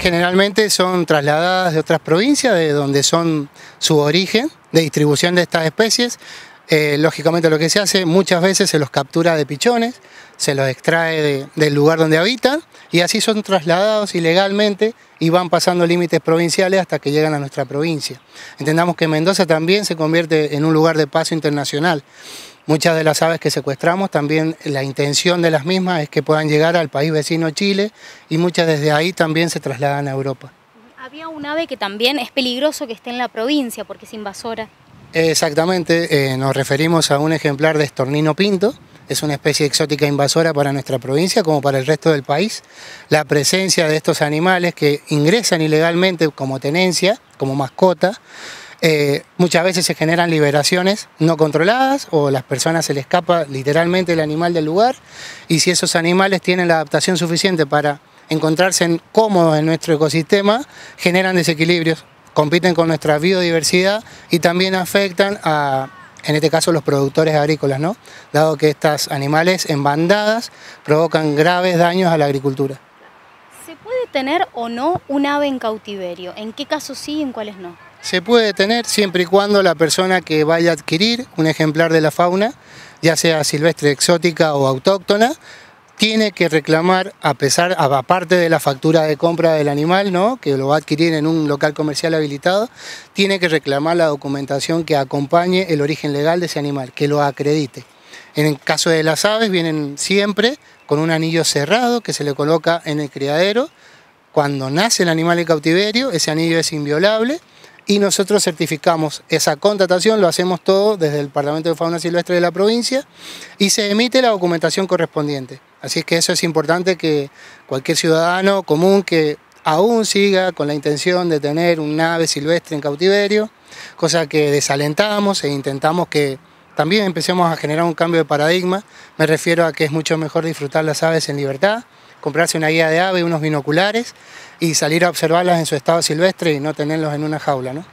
generalmente son trasladadas de otras provincias, de donde son su origen de distribución de estas especies. Eh, lógicamente lo que se hace muchas veces se los captura de pichones, se los extrae del lugar donde habitan y así son trasladados ilegalmente y van pasando límites provinciales hasta que llegan a nuestra provincia. Entendamos que Mendoza también se convierte en un lugar de paso internacional. Muchas de las aves que secuestramos, también la intención de las mismas es que puedan llegar al país vecino Chile y muchas desde ahí también se trasladan a Europa. Había un ave que también es peligroso que esté en la provincia porque es invasora. Exactamente, eh, nos referimos a un ejemplar de estornino pinto, es una especie exótica invasora para nuestra provincia como para el resto del país. La presencia de estos animales que ingresan ilegalmente como tenencia, como mascota, eh, muchas veces se generan liberaciones no controladas o las personas se les escapa literalmente el animal del lugar y si esos animales tienen la adaptación suficiente para encontrarse cómodos en nuestro ecosistema, generan desequilibrios, compiten con nuestra biodiversidad y también afectan a, en este caso, los productores agrícolas, ¿no? dado que estos animales en bandadas provocan graves daños a la agricultura. ¿Se puede tener o no un ave en cautiverio? ¿En qué casos sí y en cuáles no? Se puede tener siempre y cuando la persona que vaya a adquirir un ejemplar de la fauna, ya sea silvestre, exótica o autóctona, tiene que reclamar a pesar aparte de la factura de compra del animal, que lo va a adquirir en un local comercial habilitado, tiene que reclamar la documentación que acompañe el origen legal de ese animal, que lo acredite. En el caso de las aves vienen siempre con un anillo cerrado que se le coloca en el criadero. Cuando nace el animal en cautiverio, ese anillo es inviolable y nosotros certificamos esa contratación, lo hacemos todo desde el Parlamento de Fauna Silvestre de la provincia y se emite la documentación correspondiente. Así que eso es importante que cualquier ciudadano común que aún siga con la intención de tener un ave silvestre en cautiverio, cosa que desalentamos e intentamos que también empecemos a generar un cambio de paradigma. Me refiero a que es mucho mejor disfrutar las aves en libertad, comprarse una guía de ave, unos binoculares y salir a observarlas en su estado silvestre y no tenerlos en una jaula. ¿no?